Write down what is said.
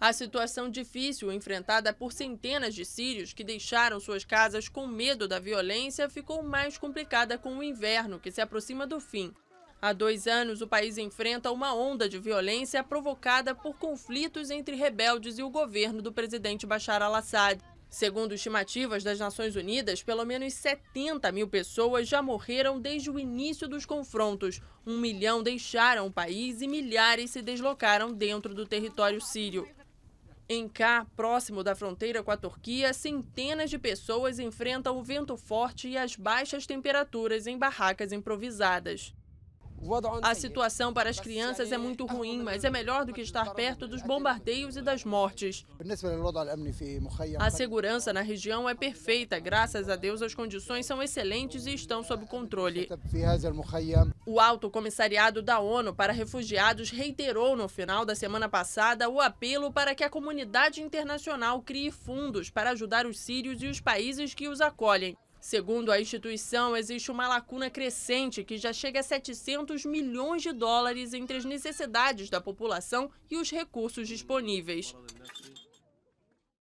A situação difícil enfrentada por centenas de sírios que deixaram suas casas com medo da violência ficou mais complicada com o inverno, que se aproxima do fim. Há dois anos, o país enfrenta uma onda de violência provocada por conflitos entre rebeldes e o governo do presidente Bashar al-Assad. Segundo estimativas das Nações Unidas, pelo menos 70 mil pessoas já morreram desde o início dos confrontos. Um milhão deixaram o país e milhares se deslocaram dentro do território sírio. Em Cá, próximo da fronteira com a Turquia, centenas de pessoas enfrentam o vento forte e as baixas temperaturas em barracas improvisadas. A situação para as crianças é muito ruim, mas é melhor do que estar perto dos bombardeios e das mortes. A segurança na região é perfeita, graças a Deus as condições são excelentes e estão sob controle. O Alto Comissariado da ONU para Refugiados reiterou no final da semana passada o apelo para que a comunidade internacional crie fundos para ajudar os sírios e os países que os acolhem. Segundo a instituição, existe uma lacuna crescente que já chega a 700 milhões de dólares entre as necessidades da população e os recursos disponíveis.